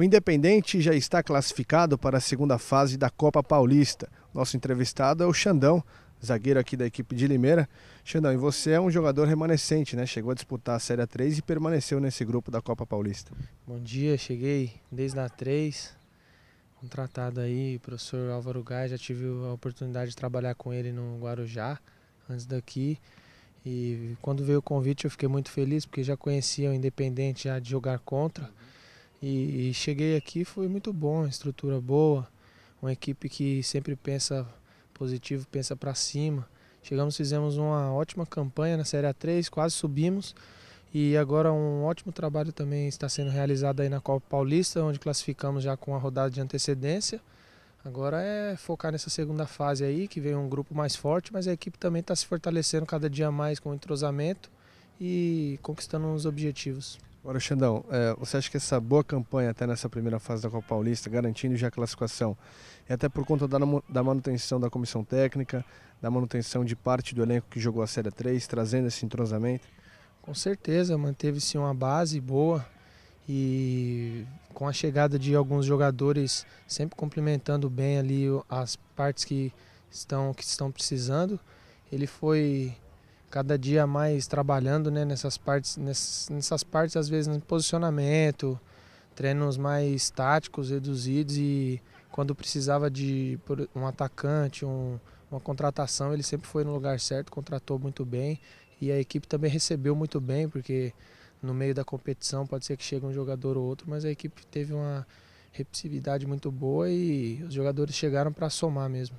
O Independente já está classificado para a segunda fase da Copa Paulista. Nosso entrevistado é o Xandão, zagueiro aqui da equipe de Limeira. Xandão, e você é um jogador remanescente, né? Chegou a disputar a Série 3 e permaneceu nesse grupo da Copa Paulista. Bom dia, cheguei desde a 3, contratado aí, professor Álvaro Gás, já tive a oportunidade de trabalhar com ele no Guarujá, antes daqui. E quando veio o convite eu fiquei muito feliz, porque já conhecia o Independente já de jogar contra. Uhum e, cheguei aqui, foi muito bom, estrutura boa, uma equipe que sempre pensa positivo, pensa para cima. Chegamos, fizemos uma ótima campanha na Série A3, quase subimos. E agora um ótimo trabalho também está sendo realizado aí na Copa Paulista, onde classificamos já com a rodada de antecedência. Agora é focar nessa segunda fase aí, que vem um grupo mais forte, mas a equipe também está se fortalecendo cada dia mais com o entrosamento e conquistando os objetivos. Agora, Xandão, é, você acha que essa boa campanha até nessa primeira fase da Copa Paulista, garantindo já a classificação, e é até por conta da manutenção da comissão técnica, da manutenção de parte do elenco que jogou a Série 3, trazendo esse entrosamento? Com certeza, manteve-se uma base boa e com a chegada de alguns jogadores sempre complementando bem ali as partes que estão, que estão precisando, ele foi cada dia mais trabalhando né, nessas partes, nessas, partes às vezes no posicionamento, treinos mais táticos, reduzidos e quando precisava de um atacante, um, uma contratação, ele sempre foi no lugar certo, contratou muito bem e a equipe também recebeu muito bem, porque no meio da competição pode ser que chegue um jogador ou outro, mas a equipe teve uma receptividade muito boa e os jogadores chegaram para somar mesmo.